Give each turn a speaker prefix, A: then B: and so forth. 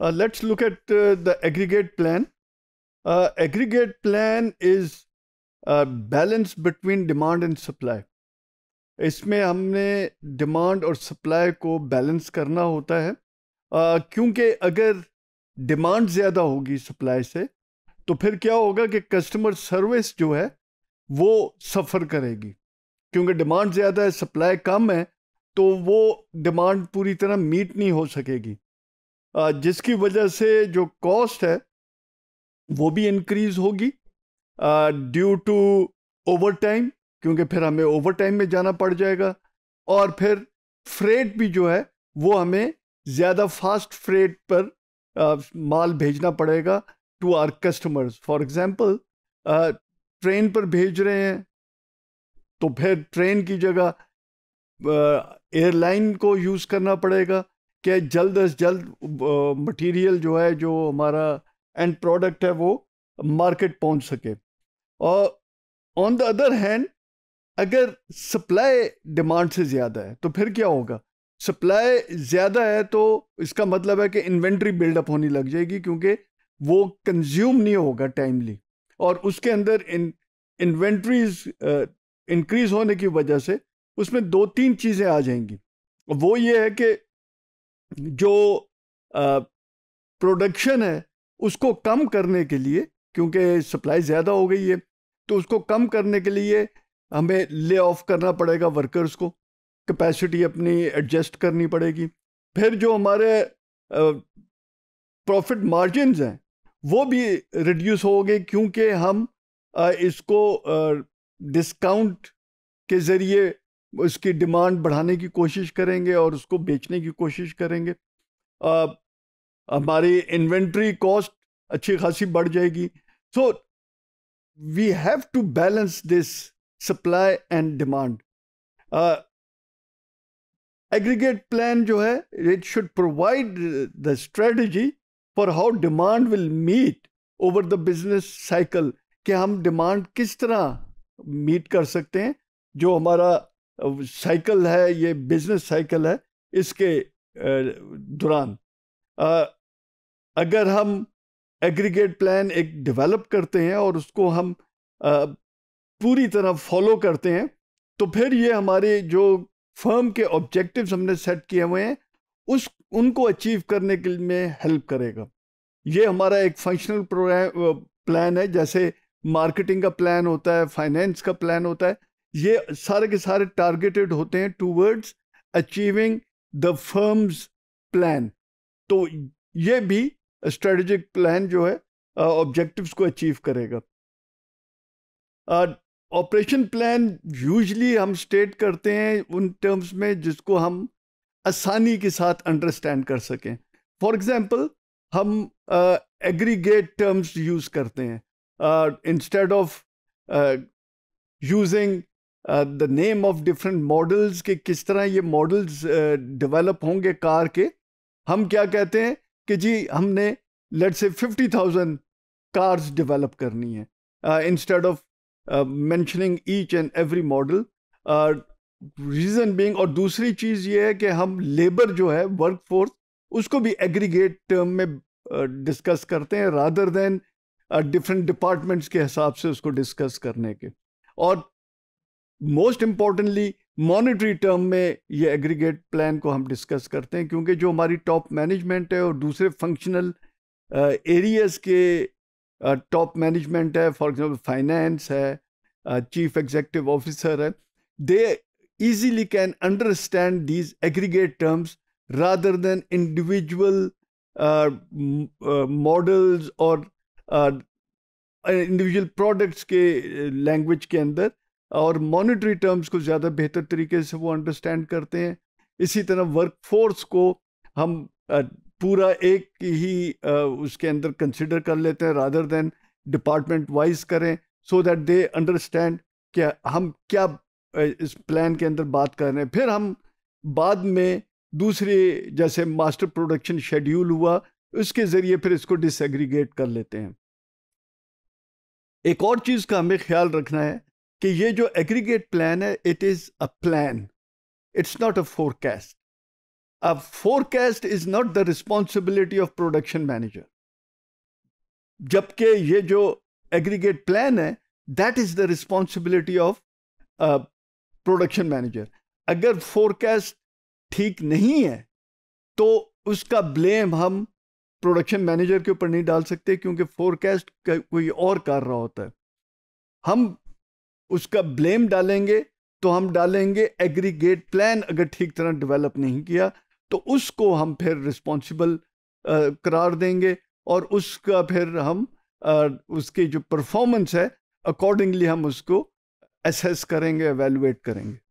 A: Uh, let's look at uh, the aggregate plan. Uh, aggregate plan is uh, balance between demand and supply. इसमें हमने demand और supply को balance करना होता है uh, क्योंकि अगर डिमांड ज़्यादा होगी सप्लाई से तो फिर क्या होगा कि कस्टमर सर्विस जो है वो सफ़र करेगी क्योंकि डिमांड ज़्यादा है सप्लाई कम है तो वो डिमांड पूरी तरह मीट नहीं हो सकेगी जिसकी वजह से जो कॉस्ट है वो भी इंक्रीज होगी ड्यू टू ओवर टाइम क्योंकि फिर हमें ओवर टाइम में जाना पड़ जाएगा और फिर फ्रेट भी जो है वो हमें ज़्यादा फास्ट फ्रेट पर आ, माल भेजना पड़ेगा to our customers for example train पर भेज रहे हैं तो फिर ट्रेन की जगह एयरलाइन को यूज़ करना पड़ेगा कि जल्द अज जल्द मटेरियल जो है जो हमारा एंड प्रोडक्ट है वो मार्केट पहुंच सके और ऑन द अदर हैंड अगर सप्लाई डिमांड से ज़्यादा है तो फिर क्या होगा सप्लाई ज़्यादा है तो इसका मतलब है कि इन्वेंट्री बिल्डअप होने लग जाएगी क्योंकि वो कंज्यूम नहीं होगा टाइमली और उसके अंदर इन इन्वेंट्रीज इंक्रीज होने की वजह से उसमें दो तीन चीज़ें आ जाएंगी वो ये है कि जो प्रोडक्शन है उसको कम करने के लिए क्योंकि सप्लाई ज़्यादा हो गई है तो उसको कम करने के लिए हमें ले ऑफ करना पड़ेगा वर्कर्स को कैपेसिटी अपनी एडजस्ट करनी पड़ेगी फिर जो हमारे प्रॉफिट मार्जिन हैं वो भी रिड्यूस हो गए क्योंकि हम इसको डिस्काउंट के ज़रिए उसकी डिमांड बढ़ाने की कोशिश करेंगे और उसको बेचने की कोशिश करेंगे हमारी इन्वेंट्री कॉस्ट अच्छी खासी बढ़ जाएगी so we have to balance this supply and demand aggregate plan जो है it should provide the strategy for how demand will meet over the business cycle कि हम डिमांड किस तरह मीट कर सकते हैं जो हमारा साइकिल है ये बिजनेस साइकिल है इसके दौरान अगर हम एग्रीगेट प्लान एक डेवलप करते हैं और उसको हम पूरी तरह फॉलो करते हैं तो फिर ये हमारे जो फर्म के ऑब्जेक्टिव्स हमने सेट किए हुए हैं उस उनको अचीव करने के लिए हेल्प करेगा ये हमारा एक फंक्शनल प्रोग्राम प्लान है जैसे मार्केटिंग का प्लान होता है फाइनेंस का प्लान होता है ये सारे के सारे टारगेटेड होते हैं towards achieving the firm's plan तो ये भी स्ट्रेटजिक प्लान जो है ऑब्जेक्टिव्स uh, को अचीव करेगा ऑपरेशन प्लान यूजली हम स्टेट करते हैं उन टर्म्स में जिसको हम आसानी के साथ अंडरस्टैंड कर सकें फॉर एग्जांपल हम एग्रीगेट टर्म्स यूज करते हैं instead of using the name of different models के किस तरह ये मॉडल्स डेवलप uh, होंगे कार के हम क्या कहते हैं कि जी हमने लेट से फिफ्टी थाउजेंड कार्स डेवलप करनी है instead of mentioning each and every model reason being और दूसरी चीज़ ये है कि हम लेबर जो है वर्क फोर्स उसको भी एग्रीगेट टर्म में डिस्कस uh, करते हैं रादर देन डिफरेंट डिपार्टमेंट्स के हिसाब से उसको डिस्कस करने के और मोस्ट इम्पॉर्टेंटली मॉनिटरी टर्म में ये एग्रीगेट प्लान को हम डिस्कस करते हैं क्योंकि जो हमारी टॉप मैनेजमेंट है और दूसरे फंक्शनल एरियाज uh, के टॉप uh, मैनेजमेंट है फॉर एग्जांपल फाइनेंस है चीफ एग्जेक्टिव ऑफिसर है they easily can understand these aggregate terms rather than individual models और इंडिविजुअल प्रोडक्ट्स के लैंग्वेज uh, के अंदर और मॉनिटरी टर्म्स को ज़्यादा बेहतर तरीके से वो अंडरस्टैंड करते हैं इसी तरह वर्कफोर्स को हम पूरा एक ही उसके अंदर कंसिडर कर लेते हैं रादर देन डिपार्टमेंट वाइज करें सो दैट दे अंडरस्टैंड कि हम क्या इस प्लान के अंदर बात कर रहे हैं फिर हम बाद में दूसरे जैसे मास्टर प्रोडक्शन शेड्यूल हुआ उसके ज़रिए फिर इसको डिसएग्रीगेट कर लेते हैं एक और चीज़ का हमें ख्याल रखना है कि ये जो एग्रीगेट प्लान है it is a plan it's not a forecast a forecast is not the responsibility of production manager जबकि ये जो एग्रीगेट प्लान है that is the responsibility of production manager अगर फोरकास्ट ठीक नहीं है तो उसका ब्लेम हम प्रोडक्शन मैनेजर के ऊपर नहीं डाल सकते क्योंकि फोरकास्ट कोई और कर रहा होता है हम उसका ब्लेम डालेंगे तो हम डालेंगे एग्रीगेट प्लान अगर ठीक तरह डेवलप नहीं किया तो उसको हम फिर रिस्पॉन्सिबल करार देंगे और उसका फिर हम उसकी जो परफॉर्मेंस है अकॉर्डिंगली हम उसको असेस करेंगे एवेलुएट करेंगे